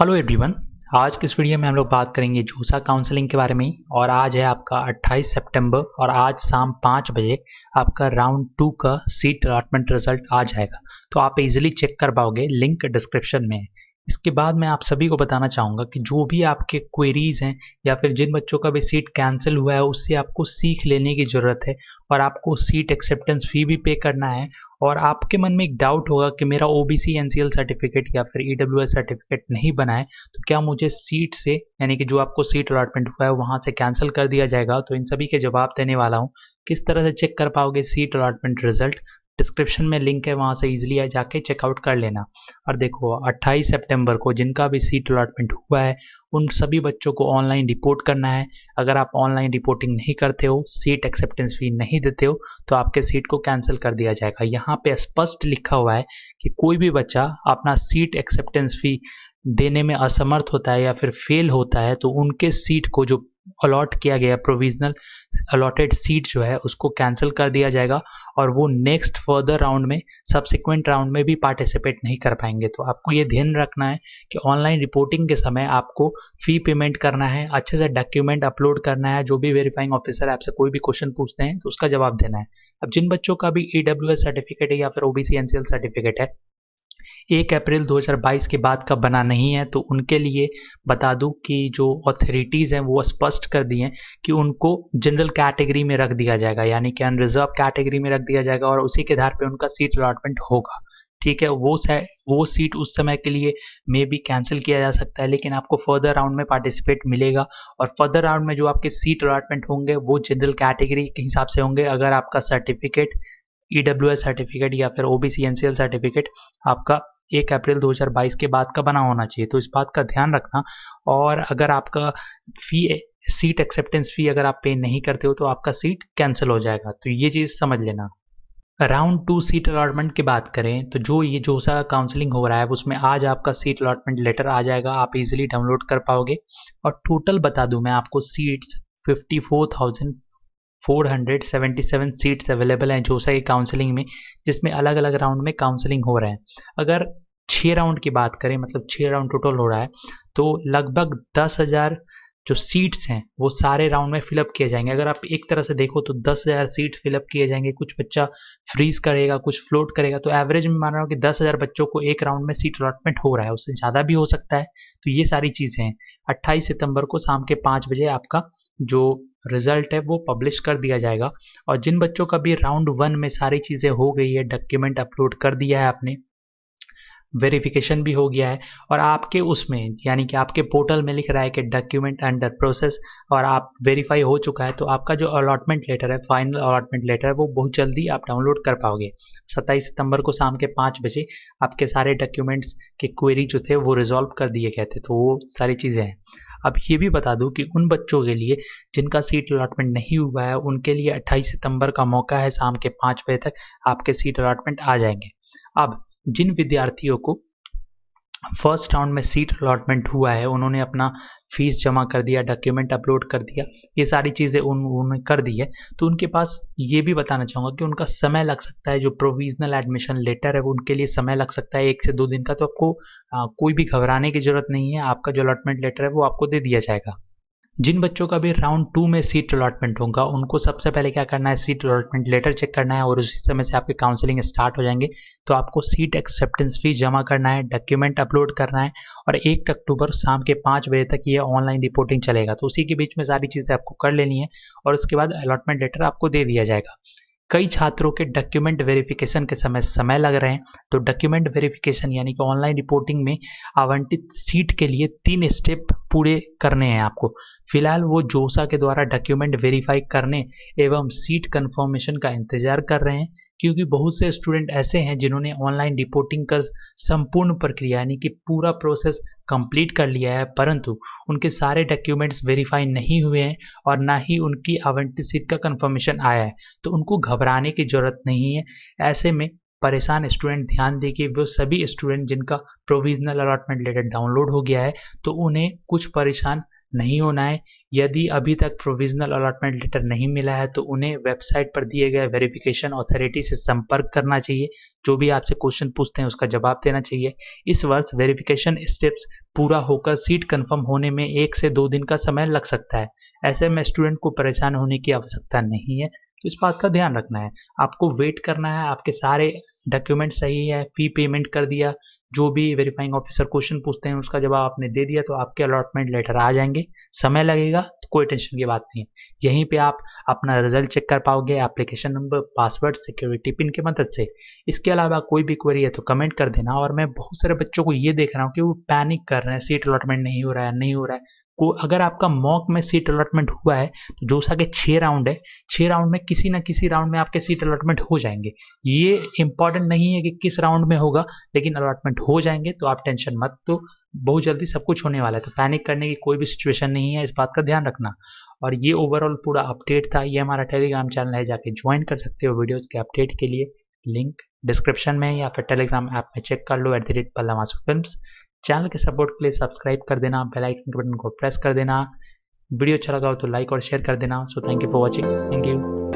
hello everyone आज के इस वीडियो में हम लोग बात करेंगे जोसा काउंसलिंग के बारे में और आज है आपका 28 सितंबर और आज शाम पाँच बजे आपका राउंड टू का सीट अलाटमेंट रिजल्ट आ जाएगा तो आप इजीली चेक कर पाओगे लिंक डिस्क्रिप्शन में इसके बाद मैं आप सभी को बताना चाहूँगा कि जो भी आपके क्वेरीज हैं या फिर जिन बच्चों का भी सीट कैंसिल हुआ है उससे आपको सीख लेने की ज़रूरत है और आपको सीट एक्सेप्टेंस फ़ी भी पे करना है और आपके मन में एक डाउट होगा कि मेरा O B C N C L certificate या फिर ई डब्ल्यू एस सर्टिफिकेट नहीं बना है तो क्या मुझे सीट से यानी कि जो आपको सीट अलाटमेंट हुआ है वहाँ से कैंसिल कर दिया जाएगा तो इन सभी के जवाब देने वाला हूँ किस तरह से चेक कर पाओगे सीट अलाटमेंट रिजल्ट डिस्क्रिप्शन में लिंक है वहाँ से ईजिली जाके चेकआउट कर लेना और देखो 28 सितंबर को जिनका भी सीट अलॉटमेंट हुआ है उन सभी बच्चों को ऑनलाइन रिपोर्ट करना है अगर आप ऑनलाइन रिपोर्टिंग नहीं करते हो सीट एक्सेप्टेंस फी नहीं देते हो तो आपके सीट को कैंसिल कर दिया जाएगा यहाँ पे स्पष्ट लिखा हुआ है कि कोई भी बच्चा अपना सीट एक्सेप्टेंस फी देने में असमर्थ होता है या फिर फेल होता है तो उनके सीट को जो अलॉट किया गया प्रोविजनल अलॉटेड सीट जो है उसको कैंसिल कर दिया जाएगा और वो नेक्स्ट फर्दर राउंड में सब्सिक्वेंट राउंड में भी पार्टिसिपेट नहीं कर पाएंगे तो आपको ये ध्यान रखना है कि ऑनलाइन रिपोर्टिंग के समय आपको फ़ी पेमेंट करना है अच्छे से डॉक्यूमेंट अपलोड करना है जो भी वेरीफाइंग ऑफिसर आपसे कोई भी क्वेश्चन पूछते हैं तो उसका जवाब देना है अब जिन बच्चों का भी ई e सर्टिफिकेट है या फिर ओ बी सर्टिफिकेट है एक अप्रैल 2022 के बाद का बना नहीं है तो उनके लिए बता दूं कि जो अथॉरिटीज़ हैं वो स्पष्ट कर दिए हैं कि उनको जनरल कैटेगरी में रख दिया जाएगा यानी कि अनरिजर्व कैटेगरी में रख दिया जाएगा और उसी के आधार पर उनका सीट अलॉटमेंट होगा ठीक है वो वो सीट उस समय के लिए मे बी कैंसिल किया जा सकता है लेकिन आपको फर्दर राउंड में पार्टिसिपेट मिलेगा और फर्दर राउंड में जो आपके सीट अलॉटमेंट होंगे वो जनरल कैटेगरी के हिसाब से होंगे अगर आपका सर्टिफिकेट ई e सर्टिफिकेट या फिर ओ बी सर्टिफिकेट आपका एक अप्रैल 2022 के बाद का बना होना चाहिए तो इस बात का ध्यान रखना और अगर आपका फी सीट एक्सेप्टेंस फी अगर आप पे नहीं करते हो तो आपका सीट कैंसिल हो जाएगा तो ये चीज़ समझ लेना राउंड टू सीट अलॉटमेंट की बात करें तो जो ये जो सा काउंसलिंग हो रहा है उसमें आज आपका सीट अलॉटमेंट लेटर आ जाएगा आप इजिली डाउनलोड कर पाओगे और टोटल बता दूं मैं आपको सीट्स 54,000 477 सीट्स अवेलेबल हैं जोसा की काउंसलिंग में जिसमें अलग अलग राउंड में काउंसलिंग हो रहे हैं अगर छः राउंड की बात करें मतलब छः राउंड टोटल हो रहा है तो लगभग दस हज़ार जो सीट्स हैं वो सारे राउंड में फिलअप किए जाएंगे अगर आप एक तरह से देखो तो दस हज़ार सीट फिलअप किए जाएंगे कुछ बच्चा फ्रीज करेगा कुछ फ्लोट करेगा तो एवरेज में मान रहा हूँ कि दस हज़ार बच्चों को एक राउंड में सीट अलॉटमेंट हो रहा है उससे ज़्यादा भी हो सकता है तो ये सारी चीज़ें हैं अट्ठाईस सितंबर को शाम के पाँच बजे आपका जो रिजल्ट है वो पब्लिश कर दिया जाएगा और जिन बच्चों का भी राउंड वन में सारी चीज़ें हो गई है डॉक्यूमेंट अपलोड कर दिया है आपने वेरिफिकेशन भी हो गया है और आपके उसमें यानी कि आपके पोर्टल में लिख रहा है कि डॉक्यूमेंट अंडर प्रोसेस और आप वेरीफाई हो चुका है तो आपका जो अलॉटमेंट लेटर है फाइनल अलॉटमेंट लेटर है वो बहुत जल्दी आप डाउनलोड कर पाओगे 27 सितंबर को शाम के पाँच बजे आपके सारे डॉक्यूमेंट्स के क्वेरी जो थे वो रिजॉल्व कर दिए गए थे तो वो सारी चीज़ें हैं अब ये भी बता दूं कि उन बच्चों के लिए जिनका सीट अलॉटमेंट नहीं हुआ है उनके लिए 28 सितंबर का मौका है शाम के पाँच बजे तक आपके सीट अलॉटमेंट आ जाएंगे अब जिन विद्यार्थियों को फर्स्ट राउंड में सीट अलॉटमेंट हुआ है उन्होंने अपना फीस जमा कर दिया डॉक्यूमेंट अपलोड कर दिया ये सारी चीज़ें उन उन्होंने कर दी है तो उनके पास ये भी बताना चाहूँगा कि उनका समय लग सकता है जो प्रोविजनल एडमिशन लेटर है उनके लिए समय लग सकता है एक से दो दिन का तो आपको आ, कोई भी घबराने की ज़रूरत नहीं है आपका जो अलॉटमेंट लेटर है वो आपको दे दिया जाएगा जिन बच्चों का भी राउंड टू में सीट अलॉटमेंट होगा उनको सबसे पहले क्या करना है सीट अलॉटमेंट लेटर चेक करना है और उसी समय से आपके काउंसलिंग स्टार्ट हो जाएंगे तो आपको सीट एक्सेप्टेंस फी जमा करना है डॉक्यूमेंट अपलोड करना है और एक अक्टूबर शाम के पाँच बजे तक ये ऑनलाइन रिपोर्टिंग चलेगा तो उसी के बीच में सारी चीज़ें आपको कर लेनी है और उसके बाद अलॉटमेंट लेटर आपको दे दिया जाएगा कई छात्रों के डॉक्यूमेंट वेरिफिकेशन के समय समय लग रहे हैं तो डॉक्यूमेंट वेरिफिकेशन यानी कि ऑनलाइन रिपोर्टिंग में आवंटित सीट के लिए तीन स्टेप पूरे करने हैं आपको फिलहाल वो जोसा के द्वारा डॉक्यूमेंट वेरीफाई करने एवं सीट कंफर्मेशन का इंतजार कर रहे हैं क्योंकि बहुत से स्टूडेंट ऐसे हैं जिन्होंने ऑनलाइन रिपोर्टिंग कर संपूर्ण प्रक्रिया यानी कि पूरा प्रोसेस कंप्लीट कर लिया है परंतु उनके सारे डॉक्यूमेंट्स वेरीफाई नहीं हुए हैं और ना ही उनकी आवेंटिसिट का कंफर्मेशन आया है तो उनको घबराने की ज़रूरत नहीं है ऐसे में परेशान स्टूडेंट ध्यान दें कि वो सभी स्टूडेंट जिनका प्रोविजनल अलॉटमेंट लेटर डाउनलोड हो गया है तो उन्हें कुछ परेशान नहीं होना है यदि अभी तक प्रोविजनल अलॉटमेंट लेटर नहीं मिला है तो उन्हें वेबसाइट पर दिए गए वेरिफिकेशन अथॉरिटी से संपर्क करना चाहिए जो भी आपसे क्वेश्चन पूछते हैं उसका जवाब देना चाहिए इस वर्ष वेरिफिकेशन स्टेप्स पूरा होकर सीट कंफर्म होने में एक से दो दिन का समय लग सकता है ऐसे में स्टूडेंट को परेशान होने की आवश्यकता नहीं है तो इस बात का ध्यान रखना है आपको वेट करना है आपके सारे डॉक्यूमेंट सही है फी पेमेंट कर दिया जो भी वेरीफाइंग ऑफिसर क्वेश्चन पूछते हैं उसका जवाब आपने दे दिया तो आपके अलॉटमेंट लेटर आ जाएंगे समय लगेगा तो कोई टेंशन की बात नहीं यहीं पे आप अपना रिजल्ट चेक कर पाओगे application number password security pin की मदद से इसके अलावा कोई भी क्वेरी है तो कमेंट कर देना और मैं बहुत सारे बच्चों को ये देख रहा हूँ कि वो पैनिक कर रहे हैं सीट अलॉटमेंट नहीं हो रहा है नहीं हो रहा है को अगर आपका मॉक में सीट अलॉटमेंट हुआ है तो जोसा के छः राउंड है छः राउंड में किसी ना किसी राउंड में आपके सीट अलॉटमेंट हो जाएंगे ये इंपॉर्टेंट नहीं है कि किस राउंड में होगा लेकिन अलॉटमेंट हो जाएंगे तो आप टेंशन मत तो बहुत जल्दी सब कुछ होने वाला है तो पैनिक करने की कोई भी सिचुएशन नहीं है इस बात का ध्यान रखना और ये ओवरऑल पूरा अपडेट था ये हमारा टेलीग्राम चैनल है जाके ज्वाइन कर सकते हो वीडियोज़ के अपडेट के लिए लिंक डिस्क्रिप्शन में या फिर टेलीग्राम ऐप में चेक कर लो at the rate film channel के सपोर्ट के लिए सब्सक्राइब कर देना बेल आइकन के बटन को प्रेस कर देना वीडियो अच्छा लगा हो तो लाइक और शेयर कर देना so thank you for watching thank you